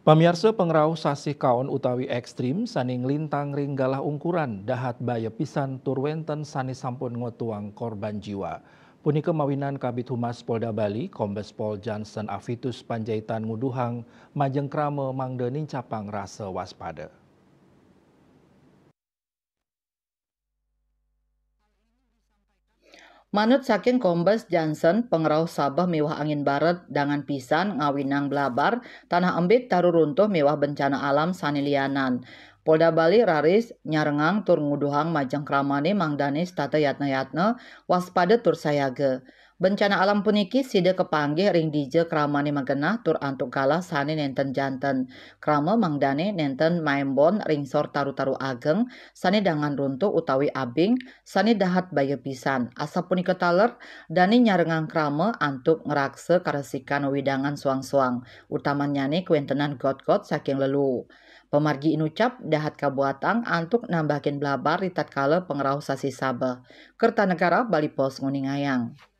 Pamirsa pengrau sasih kaon utawi ekstrim saning lintang ringgalah ungkuran dahat baya pisan turwenten sani sampun ngotuang korban jiwa. Puni kemawinan Kabit Humas Polda Bali, Kombes Pol Johnson Avitus Panjaitan Nguduhang, majeng krame mangdenin capang rasa waspada. Manut saking Kombes Johnson, pengerau Sabah mewah angin barat, dengan pisan, ngawinang blabar tanah embit taruh runtuh mewah bencana alam sanilianan. Polda Bali Raris nyarengang tur nguduhang majang kramane mangdane stata yatna yatna waspada tur sayage. Bencana alam puniki sida kepanggih ring dije kramane magenah tur antuk galah sani nenten janten. Krama mangdane nenten maembon ring sor taru-taru ageng, sani dangan runtuh utawi abing, sani dahat bayi pisan. Asap punika taler, dani nyarengang krama antuk ngerakse karesikan widangan suang-suang, utamanya nih kuentenan got-got saking lelu. Pemargi inucap dahat kabuatang antuk nambahkin blabar ritat kala pengerau sasi Sabah. Kertanegara Bali Pos Nguningayang.